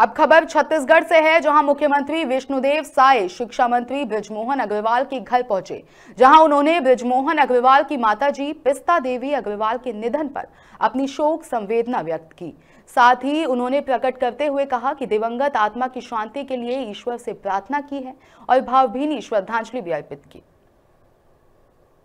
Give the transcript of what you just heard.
अब खबर छत्तीसगढ़ से है जहां मुख्यमंत्री विष्णुदेव साय शिक्षा मंत्री ब्रिजमोहन अग्रवाल के घर पहुंचे जहां उन्होंने ब्रिजमोहन अग्रवाल की माताजी पिस्ता देवी अग्रवाल के निधन पर अपनी शोक संवेदना व्यक्त की साथ ही उन्होंने प्रकट करते हुए कहा कि दिवंगत आत्मा की शांति के लिए ईश्वर से प्रार्थना की है और भावभीनी श्रद्धांजलि भी अर्पित की